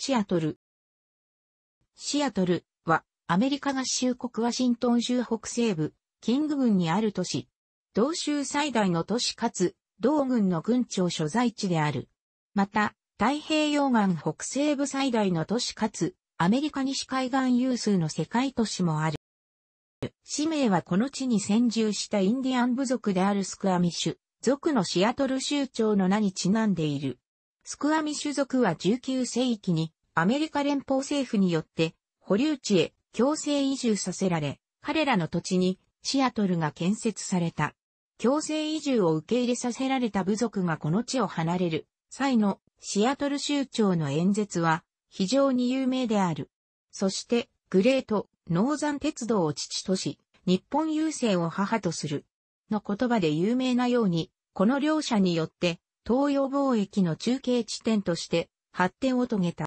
シアトル。シアトルはアメリカ合衆国ワシントン州北西部、キング郡にある都市。同州最大の都市かつ、同郡の郡庁所在地である。また、太平洋岸北西部最大の都市かつ、アメリカ西海岸有数の世界都市もある。氏名はこの地に先住したインディアン部族であるスクアミシュ、族のシアトル州長の名にちなんでいる。スクアミ種族は19世紀にアメリカ連邦政府によって保留地へ強制移住させられ、彼らの土地にシアトルが建設された。強制移住を受け入れさせられた部族がこの地を離れる際のシアトル州長の演説は非常に有名である。そしてグレート・ノーザン鉄道を父とし、日本郵政を母とする。の言葉で有名なように、この両者によって東洋貿易の中継地点として発展を遂げた。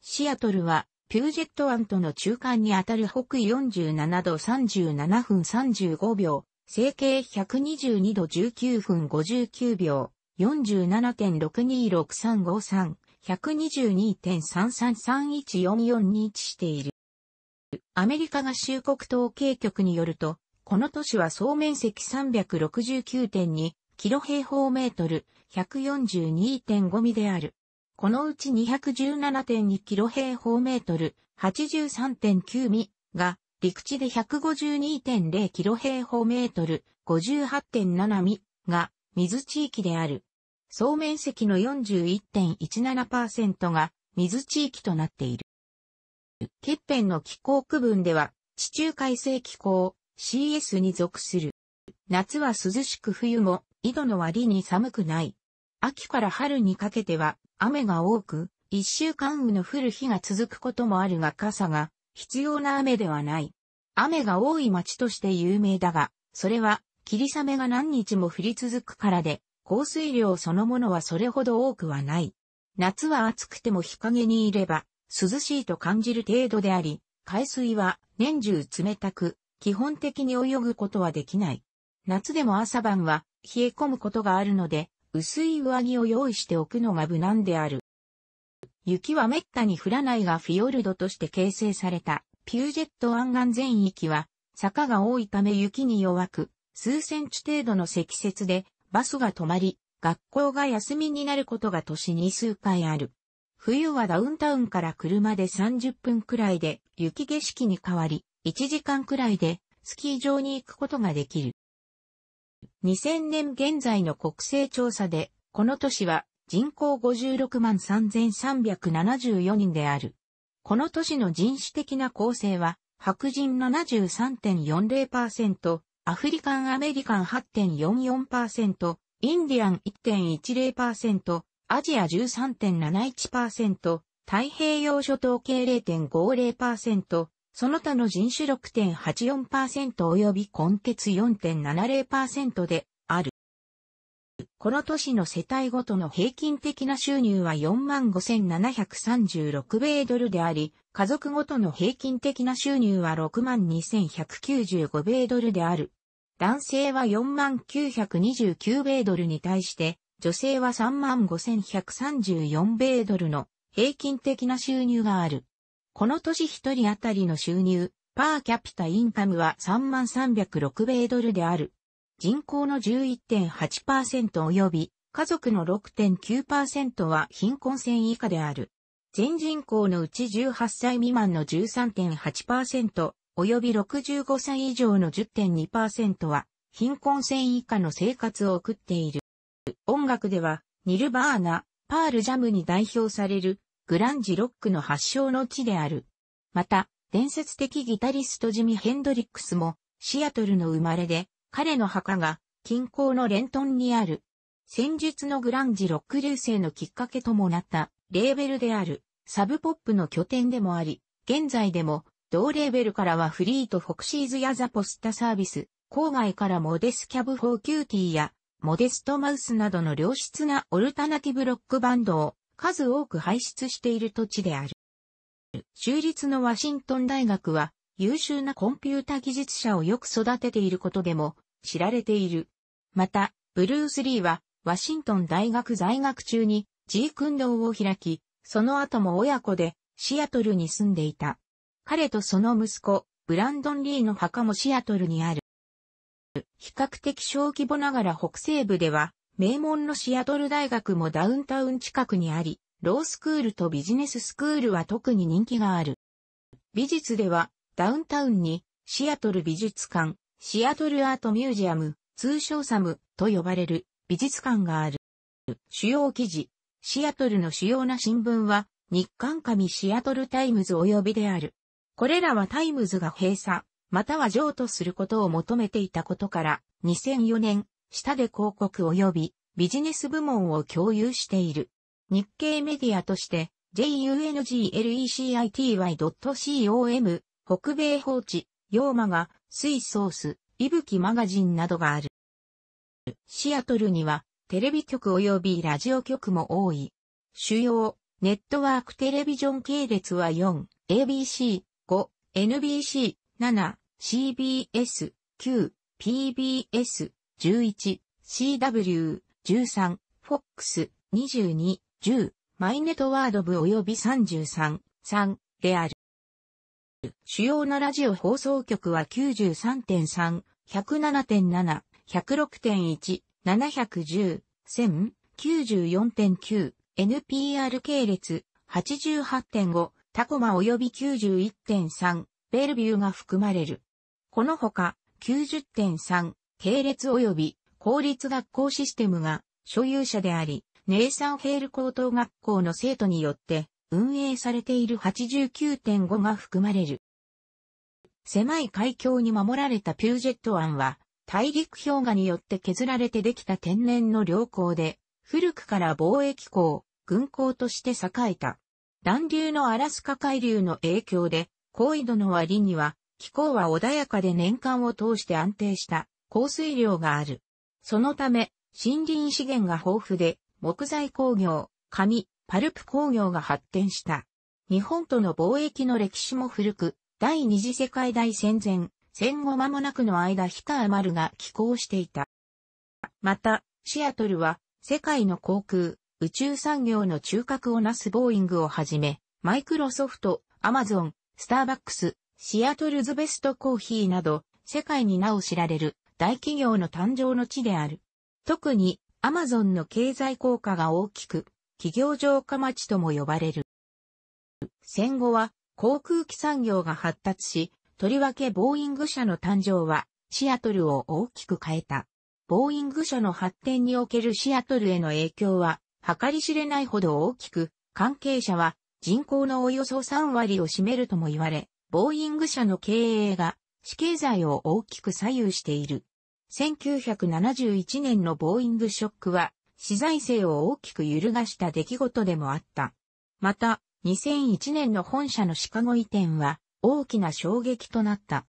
シアトルはピュージェット湾との中間にあたる北緯47度37分35秒、整形122度19分59秒、47.626353、122.333144に位置している。アメリカ合衆国統計局によると、この都市は総面積369.2キロ平方メートル、142.5ミである。このうち217.2キロ平方メートル、83.9ミが、陸地で152.0キロ平方メートル、58.7ミが、水地域である。総面積の41.17%が、水地域となっている。欠片の気候区分では、地中海性気候、CS に属する。夏は涼しく冬も井戸の割に寒くない。秋から春にかけては雨が多く、一週間雨の降る日が続くこともあるが傘が必要な雨ではない。雨が多い町として有名だが、それは霧雨が何日も降り続くからで、降水量そのものはそれほど多くはない。夏は暑くても日陰にいれば涼しいと感じる程度であり、海水は年中冷たく、基本的に泳ぐことはできない。夏でも朝晩は冷え込むことがあるので、薄い上着を用意しておくのが無難である。雪は滅多に降らないがフィヨルドとして形成されたピュージェット湾岸全域は坂が多いため雪に弱く数センチ程度の積雪でバスが止まり学校が休みになることが年に数回ある。冬はダウンタウンから車で30分くらいで雪景色に変わり1時間くらいでスキー場に行くことができる。2000年現在の国勢調査で、この都市は人口56万3374人である。この都市の人種的な構成は、白人73.40%、アフリカンアメリカン8.44%、インディアン1.10%、アジア13.71%、太平洋諸島系0.50%、その他の人種6.84%及び根血4.70%である。この都市の世帯ごとの平均的な収入は45,736米ドルであり、家族ごとの平均的な収入は62,195米ドルである。男性は49,29米ドルに対して、女性は35,134米ドルの平均的な収入がある。この年一人当たりの収入、パーキャピタインカムは3306米ドルである。人口の11.8%及び、家族の6.9%は貧困線以下である。全人口のうち18歳未満の13.8%、及び65歳以上の10.2%は、貧困線以下の生活を送っている。音楽では、ニルバーナ、パールジャムに代表されるグランジロックの発祥の地である。また、伝説的ギタリストジミ・ヘンドリックスも、シアトルの生まれで、彼の墓が、近郊のレントンにある。戦術のグランジロック流星のきっかけともなった、レーベルである、サブポップの拠点でもあり、現在でも、同レーベルからはフリート・フォクシーズやザ・ポスタサービス、郊外からモデス・キャブ・フォー・キューティーや、モデスト・マウスなどの良質なオルタナティブロックバンドを数多く排出している土地である。州立のワシントン大学は優秀なコンピュータ技術者をよく育てていることでも知られている。また、ブルース・リーはワシントン大学在学中にジークドーを開き、その後も親子でシアトルに住んでいた。彼とその息子、ブランドン・リーの墓もシアトルにある。比較的小規模ながら北西部では名門のシアトル大学もダウンタウン近くにあり、ロースクールとビジネススクールは特に人気がある。美術では、ダウンタウンに、シアトル美術館、シアトルアートミュージアム、通称サムと呼ばれる美術館がある。主要記事、シアトルの主要な新聞は、日刊紙シアトルタイムズ及びである。これらはタイムズが閉鎖、または譲渡することを求めていたことから、2004年、下で広告及びビジネス部門を共有している。日系メディアとして j u n g l e c i t y c o m 北米放置、ヨーマガ、スイソース、いぶきマガジンなどがある。シアトルにはテレビ局及びラジオ局も多い。主要、ネットワークテレビジョン系列は4、ABC、5、NBC、7、CBS、9、PBS、11、CW、13、FOX、22、10、マイネットワード部及び33、3である。主要なラジオ放送局は93.3、107.7、106.1、710、1000、94.9、NPR 系列、88.5、タコマ及び91.3、ベルビューが含まれる。このほか、90.3、系列及び公立学校システムが所有者であり、ネイサンヘール高等学校の生徒によって運営されている89.5が含まれる。狭い海峡に守られたピュージェット湾は、大陸氷河によって削られてできた天然の良好で、古くから貿易港、軍港として栄えた。暖流のアラスカ海流の影響で、高緯度の割には、気候は穏やかで年間を通して安定した降水量がある。そのため、森林資源が豊富で、木材工業、紙、パルプ工業が発展した。日本との貿易の歴史も古く、第二次世界大戦前、戦後間もなくの間ヒカーマルが寄港していた。また、シアトルは、世界の航空、宇宙産業の中核をなすボーイングをはじめ、マイクロソフト、アマゾン、スターバックス、シアトルズベストコーヒーなど、世界に名を知られる大企業の誕生の地である。特にアマゾンの経済効果が大きく、企業城下町とも呼ばれる。戦後は航空機産業が発達し、とりわけボーイング社の誕生はシアトルを大きく変えた。ボーイング社の発展におけるシアトルへの影響は計り知れないほど大きく、関係者は人口のおよそ3割を占めるとも言われ、ボーイング社の経営が死刑罪を大きく左右している。1971年のボーイングショックは、死罪制を大きく揺るがした出来事でもあった。また、2001年の本社のシカゴ移転は、大きな衝撃となった。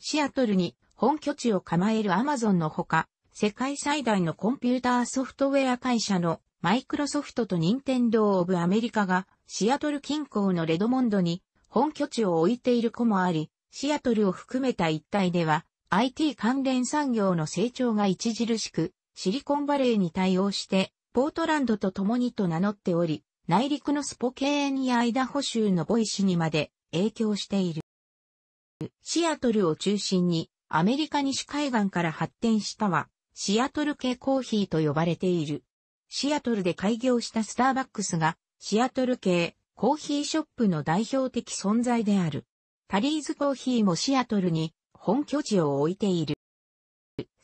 シアトルに本拠地を構えるアマゾンのほか、世界最大のコンピューターソフトウェア会社のマイクロソフトとニンテンドー・オブ・アメリカがシアトル近郊のレドモンドに本拠地を置いている子もあり、シアトルを含めた一帯では、IT 関連産業の成長が著しく、シリコンバレーに対応して、ポートランドと共にと名乗っており、内陸のスポケーンやアイダホ州のボイシにまで影響している。シアトルを中心に、アメリカ西海岸から発展したは、シアトル系コーヒーと呼ばれている。シアトルで開業したスターバックスが、シアトル系コーヒーショップの代表的存在である。タリーズコーヒーもシアトルに本拠地を置いている。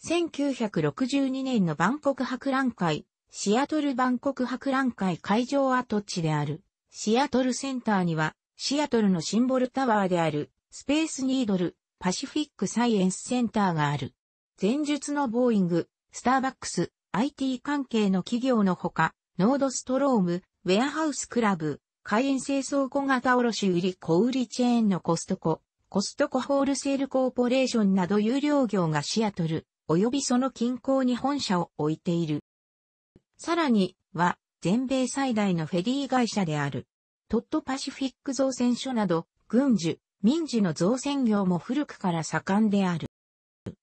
1962年のバンコク博覧会、シアトルバンコク博覧会会場跡地である、シアトルセンターには、シアトルのシンボルタワーである、スペースニードル、パシフィックサイエンスセンターがある。前述のボーイング、スターバックス、IT 関係の企業のほか、ノードストローム、ウェアハウスクラブ、海塩清掃小型卸売小売チェーンのコストコ、コストコホールセールコーポレーションなど有料業がシアトル、及びその近郊に本社を置いている。さらに、は、全米最大のフェリー会社である。トットパシフィック造船所など、軍需、民事の造船業も古くから盛んである。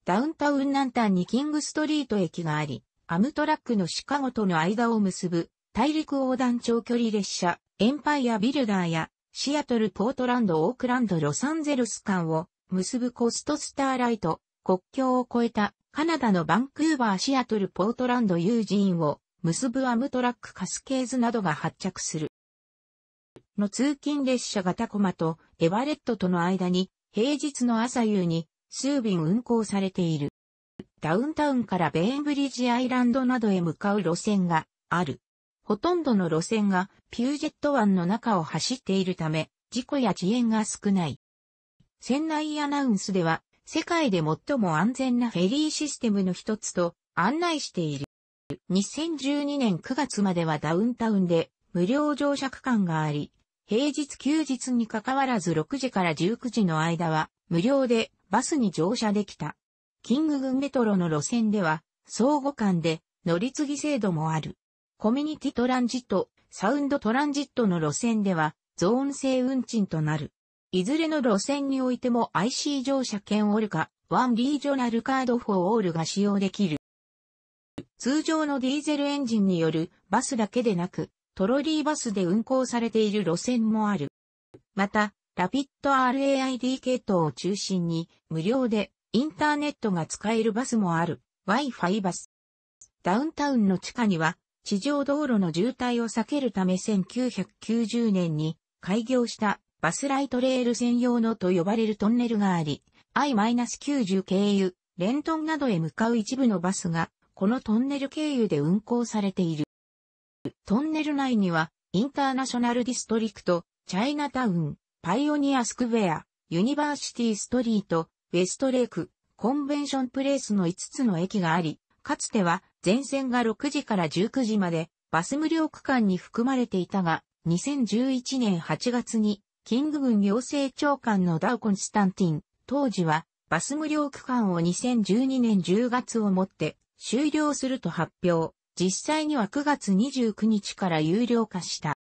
ダウンタウン南端にキングストリート駅があり、アムトラックのシカゴとの間を結ぶ大陸横断長距離列車エンパイアビルダーやシアトル・ポートランド・オークランド・ロサンゼルス間を結ぶコストスターライト、国境を越えたカナダのバンクーバー・シアトル・ポートランド・ユージーンを結ぶアムトラック・カスケーズなどが発着する。の通勤列車がタコマとエバレットとの間に平日の朝夕に数便運行されている。ダウンタウンからベーンブリッジアイランドなどへ向かう路線がある。ほとんどの路線がピュージェット湾の中を走っているため、事故や遅延が少ない。船内アナウンスでは、世界で最も安全なフェリーシステムの一つと案内している。2012年9月まではダウンタウンで無料乗車区間があり、平日休日にかかわらず6時から19時の間は無料でバスに乗車できた。キンググメトロの路線では相互間で乗り継ぎ制度もある。コミュニティトランジット、サウンドトランジットの路線では、ゾーン制運賃となる。いずれの路線においても IC 乗車券オルカ、ワンリージョナルカードフォーオールが使用できる。通常のディーゼルエンジンによるバスだけでなく、トロリーバスで運行されている路線もある。また、ラピッド RAID 系統を中心に、無料でインターネットが使えるバスもある、Wi-Fi バス。ダウンタウンの地下には、地上道路の渋滞を避けるため1990年に開業したバスライトレール専用のと呼ばれるトンネルがあり、I-90 経由、レントンなどへ向かう一部のバスが、このトンネル経由で運行されている。トンネル内には、インターナショナルディストリクト、チャイナタウン、パイオニアスクウェア、ユニバーシティストリート、ウェストレイク、コンベンションプレイスの5つの駅があり、かつては全線が6時から19時までバス無料区間に含まれていたが、2011年8月に、キング軍行政長官のダウコンスタンティン、当時は、バス無料区間を2012年10月をもって終了すると発表。実際には9月29日から有料化した。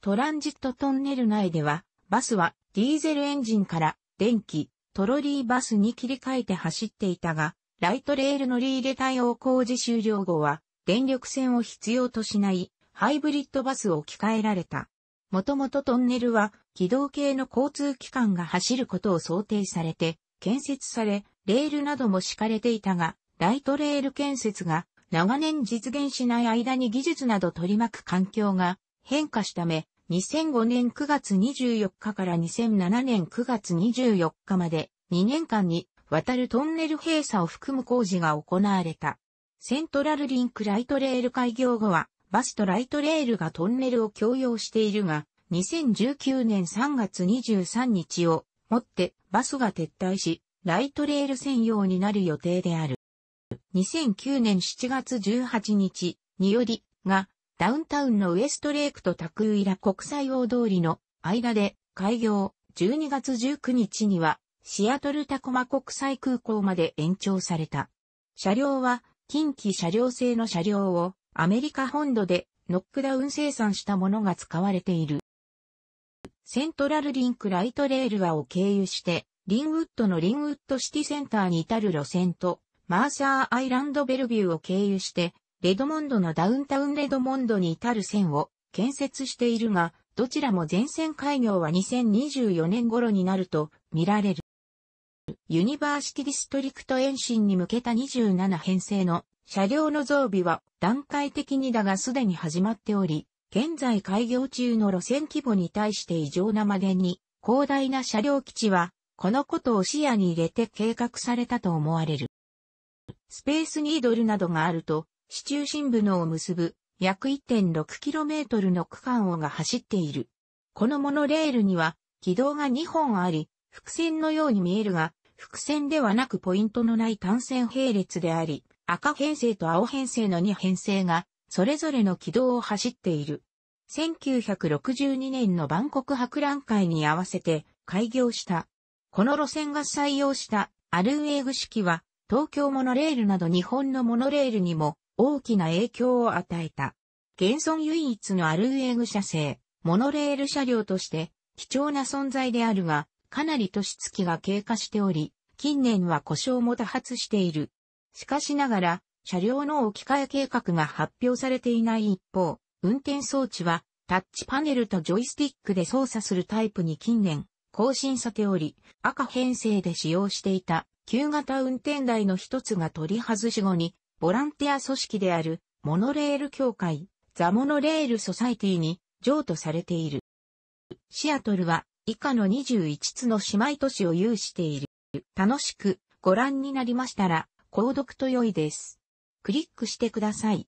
トランジットトンネル内では、バスはディーゼルエンジンから電気、トロリーバスに切り替えて走っていたが、ライトレール乗り入れ対応工事終了後は、電力線を必要としないハイブリッドバスを置き換えられた。もともとトンネルは、軌道系の交通機関が走ることを想定されて、建設され、レールなども敷かれていたが、ライトレール建設が長年実現しない間に技術など取り巻く環境が変化したため、2005年9月24日から2007年9月24日まで2年間に渡るトンネル閉鎖を含む工事が行われた。セントラルリンクライトレール開業後は、バスとライトレールがトンネルを共用しているが、2019年3月23日をもってバスが撤退し、ライトレール専用になる予定である。2009年7月18日により、が、ダウンタウンのウエストレイクとタクーイラ国際大通りの間で開業、12月19日にはシアトルタコマ国際空港まで延長された。車両は近畿車両製の車両をアメリカ本土でノックダウン生産したものが使われている。セントラルリンクライトレールはを経由して、リンウッドのリンウッドシティセンターに至る路線と、マーサーアイランドベルビューを経由して、レドモンドのダウンタウンレドモンドに至る線を建設しているが、どちらも全線開業は2024年頃になると見られる。ユニバーシティディストリクト延伸に向けた27編成の車両の増備は段階的にだがすでに始まっており、現在開業中の路線規模に対して異常なまでに広大な車両基地は、このことを視野に入れて計画されたと思われる。スペースニードルなどがあると、市中心部のを結ぶ約 1.6km の区間をが走っている。このモノレールには軌道が2本あり、伏線のように見えるが、伏線ではなくポイントのない単線並列であり、赤編成と青編成の2編成が、それぞれの軌道を走っている。1962年の万国博覧会に合わせて開業した。この路線が採用したアルウェーグ式は東京モノレールなど日本のモノレールにも大きな影響を与えた。現存唯一のアルウェーグ社製、モノレール車両として貴重な存在であるが、かなり年月が経過しており、近年は故障も多発している。しかしながら、車両の置き換え計画が発表されていない一方、運転装置はタッチパネルとジョイスティックで操作するタイプに近年更新されており、赤編成で使用していた旧型運転台の一つが取り外し後に、ボランティア組織であるモノレール協会、ザモノレールソサイティに譲渡されている。シアトルは以下の21つの姉妹都市を有している。楽しくご覧になりましたら、購読と良いです。クリックしてください。